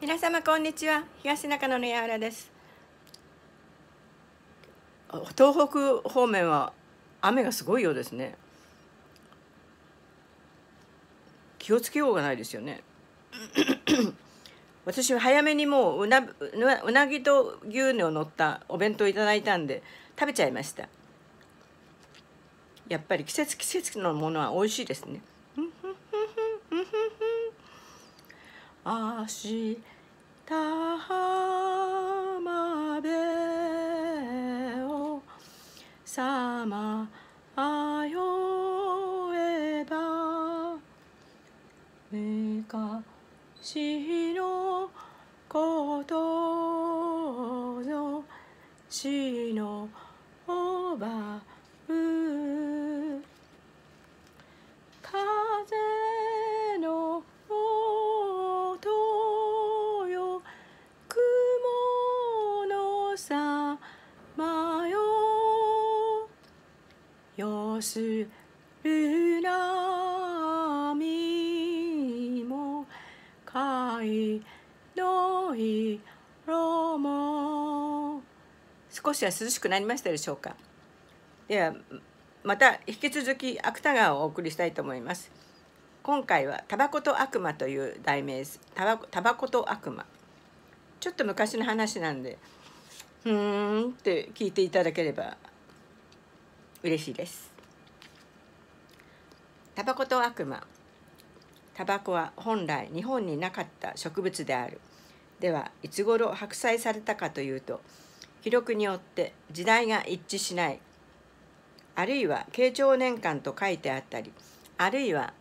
皆様こんにちは東中野のやわです東北方面は雨がすごいようですね気をつけようがないですよね 私は早めにもううなうなぎと牛乳を乗ったお弁当をいただいたんで食べちゃいましたやっぱり季節季節のものは美味しいですね明日までをさまよえば昔のことぞ死の様よよしるなみもかいのいろも少しは涼しくなりましたでしょうかではまた引き続き芥川をお送りしたいと思います今回は「タバコと悪魔」という題名ですタバタバコと悪魔ちょっと昔の話なんでふーんって聞いていただければ嬉しいですタバコと悪魔タバコは本来日本になかった植物であるではいつ頃白菜されたかというと記録によって時代が一致しないあるいは慶長年間と書いてあったりあるいは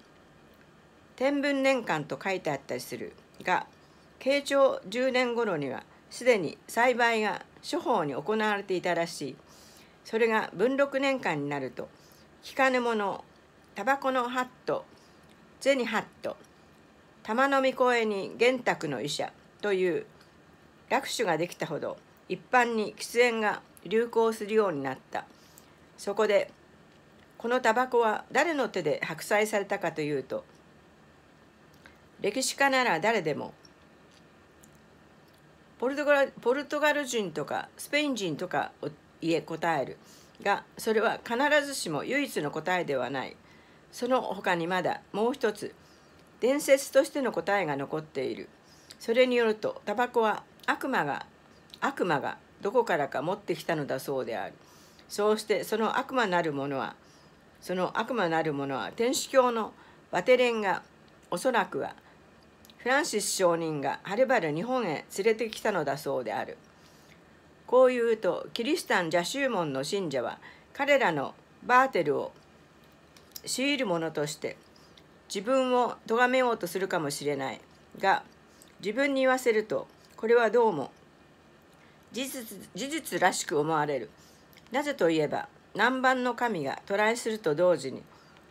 天文年間と書いてあったりするが慶長10年頃にはすでに栽培が諸方に行われていたらしいそれが文禄年間になると聞かぬ者タバコのハット銭ハット玉の御声に玄卓の医者という楽種ができたほど一般に喫煙が流行するようになったそこでこのタバコは誰の手で白菜されたかというと歴史家なら誰でもポルトガルポルトガル人とかスペイン人とかを言え答えるがそれは必ずしも唯一の答えではないその他にまだもう一つ伝説としての答えが残っているそれによるとタバコは悪魔が悪魔がどこからか持ってきたのだそうであるそうしてその悪魔なるものはその悪魔なるものは天使教のバテレンがおそらくはフランシス商人がはるばる日本へ連れてきたのだそうであるこう言うとキリシタン邪宗門の信者は彼らのバーテルを強いる者として自分を咎めようとするかもしれないが自分に言わせるとこれはどうも事実事実らしく思われるなぜといえば南蛮の神が渡来すると同時に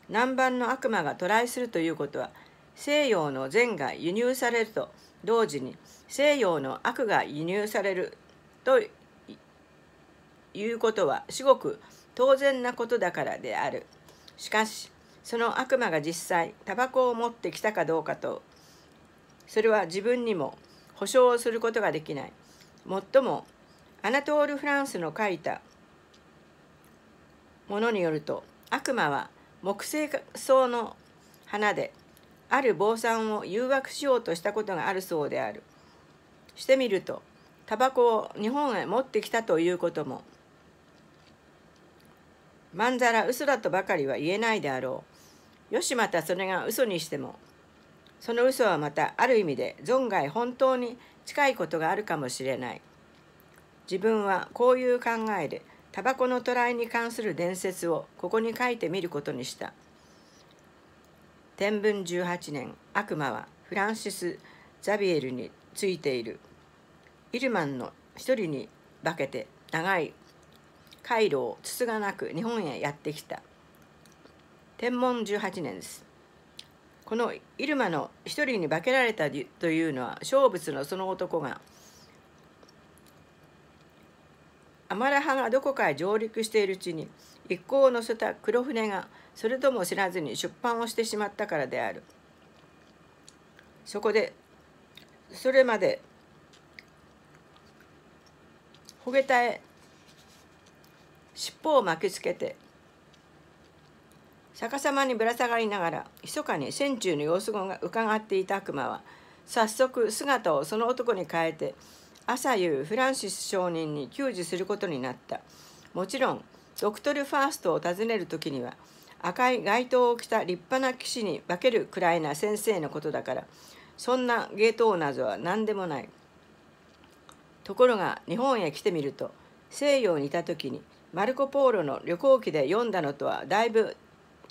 南蛮の悪魔が渡来するということは西洋の善が輸入されると同時に西洋の悪が輸入されるということは至極当然なことだからである。しかしその悪魔が実際タバコを持ってきたかどうかとそれは自分にも保証をすることができない。もっともアナトール・フランスの書いたものによると悪魔は木製草の花である坊さんを誘惑しようとしたことがあるそうであるしてみるとタバコを日本へ持ってきたということもまんざら嘘だとばかりは言えないであろうよしまたそれが嘘にしてもその嘘はまたある意味で存外本当に近いことがあるかもしれない自分はこういう考えでタバコの捕らえに関する伝説をここに書いてみることにした。天文18年悪魔はフランシス・ザビエルについているイルマンの一人に化けて長い回路をつつがなく日本へやってきた天文18年ですこのイルマの一人に化けられたというのは勝物のその男がアマラハがどこかへ上陸しているうちに一行を乗せた黒船がそれとも知らずに出版をしてしまったからであるそこでそれまでほげたへ尻尾を巻きつけて逆さまにぶら下がりながら密かに船中の様子をうかがっていた悪魔は早速姿をその男に変えて朝夕フランシス証人に給仕することになったもちろんドクトルファーストを訪ねる時には赤い街灯を着た立派な騎士に化けるくらいな先生のことだからそんなゲートオーナーは何でもないところが日本へ来てみると西洋にいた時にマルコ・ポーロの旅行記で読んだのとはだいぶ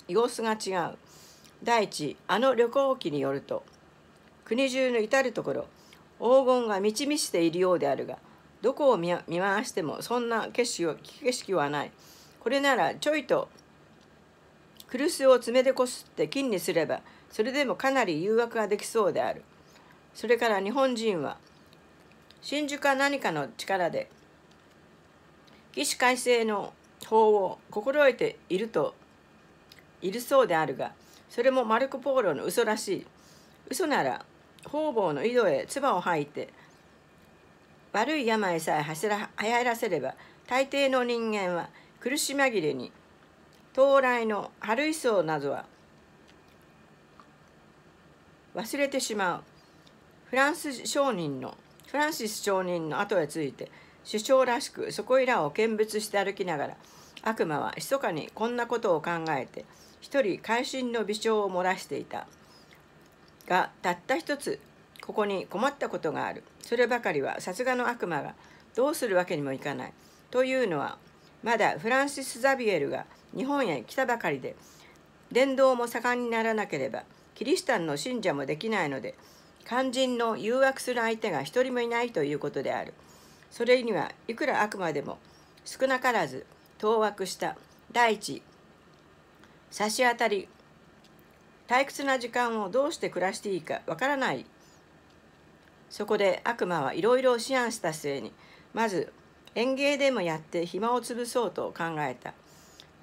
様子が違う第一あの旅行記によると国中の至る所黄金が満ち満ちているようであるがどこを見回してもそんな景色は景色はないこれならちょいとルスを爪でこすって金にすればそれでもかなり誘惑ができそうであるそれから日本人は真珠か何かの力で起死回生の法を心得ているといるそうであるがそれもマルコ・ポーロの嘘らしい嘘なら方々の井戸へ唾を吐いて悪い病さえ走ら流行らせれば大抵の人間は苦し紛れに到来の春磯などは忘れてしまうフランス商人のフランシス商人の後へついて首相らしくそこいらを見物して歩きながら悪魔は密かにこんなことを考えて一人会心の微笑を漏らしていた。がたった一つここに困ったことがあるそればかりはさすがの悪魔がどうするわけにもいかないというのはまだフランシス・ザビエルが日本へ来たばかりで伝道も盛んにならなければキリシタンの信者もできないので肝心の誘惑する相手が一人もいないということであるそれにはいくら悪魔でも少なからず当惑した第一差し当たり退屈な時間をどうして暮らしていいかわからないそこで悪魔はいろいろ思案した末にまず園芸でもやって暇を潰そうと考えた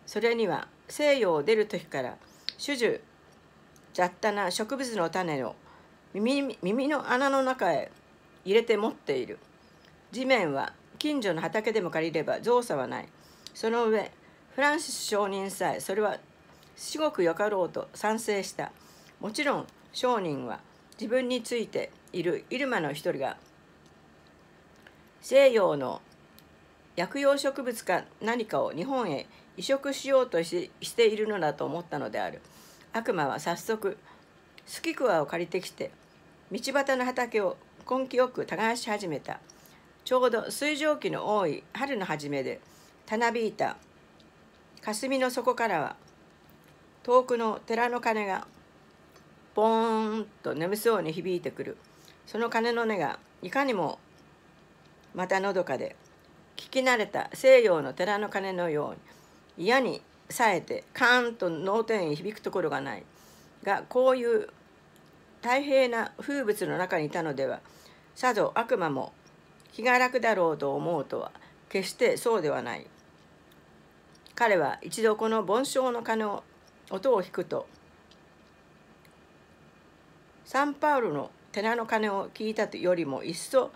それには西洋を出る時から種樹雑多な植物の種を耳耳の穴の中へ入れて持っている地面は近所の畑でも借りれば造作はないその上フランシス証人さえそれは至極よかろうと賛成したもちろん商人は自分についている入間の一人が西洋の薬用植物か何かを日本へ移植しようとししているのだと思ったのである悪魔は早速スキクワを借りてきて道端の畑を根気よく耕し始めたちょうど水蒸気の多い春の初めでたなびいた霞の底からは遠くの寺の鐘がポーンと眠そうに響いてくるその鐘の音がいかにもまたのどかで聞き慣れた西洋の寺の鐘のように嫌にさえてカーンと脳天へ響くところがないがこういう大変な風物の中にいたのではさぞ悪魔も気が楽だろうと思うとは決してそうではない彼は一度この梵鐘の鐘を音を弾くとサンパウロの寺の鐘を聞いたよりも一層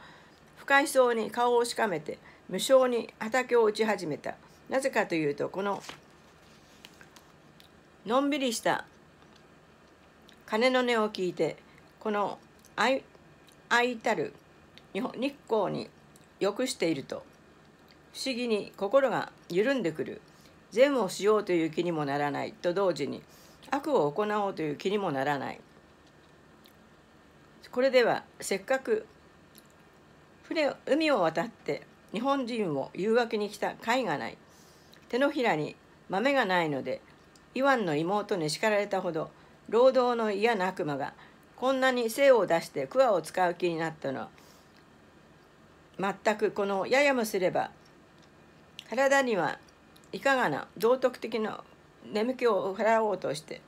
不快そうに顔をしかめて無性に畑を打ち始めたなぜかというとこののんびりした鐘の音を聞いてこの空いたる日本日光によくしていると不思議に心が緩んでくる。善をしようという気にもならないと同時に悪を行おうという気にもならないこれではせっかく船海を渡って日本人を誘惑に来た甲斐がない手のひらに豆がないのでイワンの妹に叱られたほど労働の嫌な悪魔がこんなに精を出して桑を使う気になったのは全くこのややもすれば体にはいかがな道徳的な眠気を払おうとして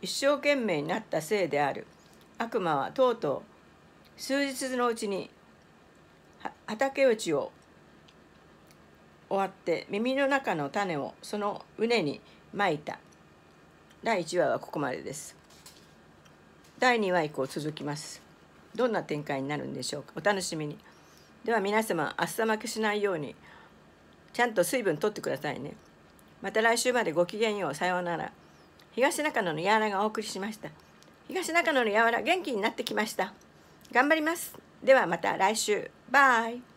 一生懸命になったせいである悪魔はとうとう数日のうちに畑打ちを終わって耳の中の種をその畝にまいた第1話はここまでです第2話以降続きますどんな展開になるんでしょうかお楽しみにでは皆様明日負けしないようにちゃんと水分取ってくださいねまた来週までごきげんようさようなら東中野のやわらがお送りしました東中野のやわら元気になってきました頑張りますではまた来週バイ